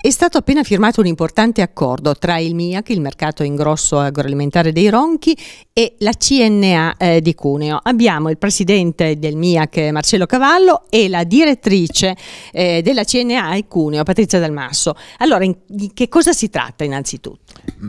È stato appena firmato un importante accordo tra il MIAC, il mercato ingrosso agroalimentare dei Ronchi, e la CNA eh, di Cuneo. Abbiamo il presidente del MIAC Marcello Cavallo e la direttrice eh, della CNA di Cuneo, Patrizia Dalmasso. Allora, in, di che cosa si tratta innanzitutto?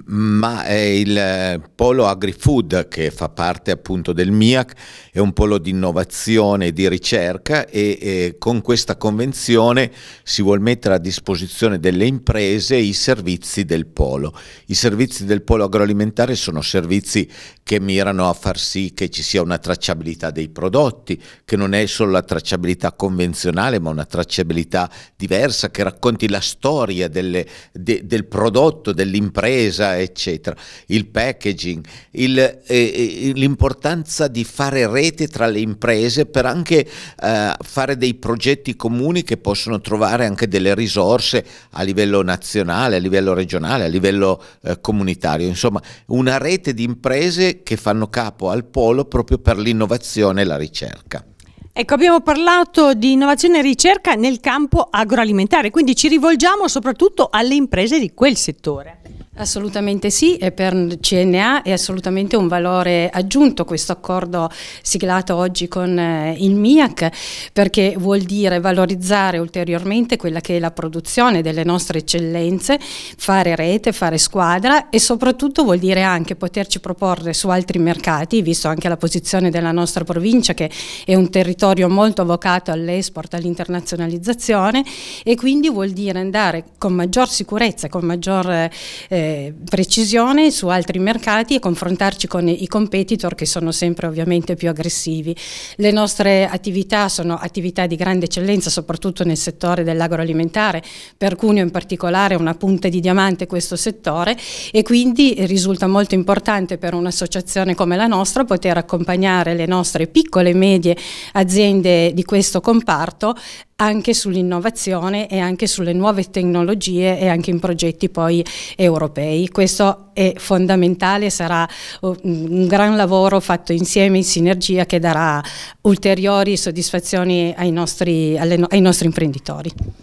Ma eh, il polo AgriFood, che fa parte appunto del MIAC, è un polo di innovazione e di ricerca e con questa convenzione si vuole mettere a disposizione delle le imprese i servizi del polo. I servizi del polo agroalimentare sono servizi che mirano a far sì che ci sia una tracciabilità dei prodotti, che non è solo la tracciabilità convenzionale, ma una tracciabilità diversa, che racconti la storia delle, de, del prodotto, dell'impresa, eccetera. Il packaging, il, eh, eh l'importanza di fare rete tra le imprese per anche eh, fare dei progetti comuni che possono trovare anche delle risorse a livello nazionale, a livello regionale, a livello eh, comunitario, insomma una rete di imprese che fanno capo al polo proprio per l'innovazione e la ricerca. Ecco, abbiamo parlato di innovazione e ricerca nel campo agroalimentare, quindi ci rivolgiamo soprattutto alle imprese di quel settore. Assolutamente sì, e per CNA è assolutamente un valore aggiunto questo accordo siglato oggi con eh, il MIAC perché vuol dire valorizzare ulteriormente quella che è la produzione delle nostre eccellenze, fare rete, fare squadra e soprattutto vuol dire anche poterci proporre su altri mercati, visto anche la posizione della nostra provincia che è un territorio molto vocato all'export, all'internazionalizzazione e quindi vuol dire andare con maggior sicurezza, con maggior... Eh, precisione su altri mercati e confrontarci con i competitor che sono sempre ovviamente più aggressivi. Le nostre attività sono attività di grande eccellenza soprattutto nel settore dell'agroalimentare, per Cuneo in particolare è una punta di diamante questo settore e quindi risulta molto importante per un'associazione come la nostra poter accompagnare le nostre piccole e medie aziende di questo comparto anche sull'innovazione e anche sulle nuove tecnologie e anche in progetti poi europei. Questo è fondamentale, sarà oh, un gran lavoro fatto insieme in sinergia che darà ulteriori soddisfazioni ai nostri, alle, ai nostri imprenditori.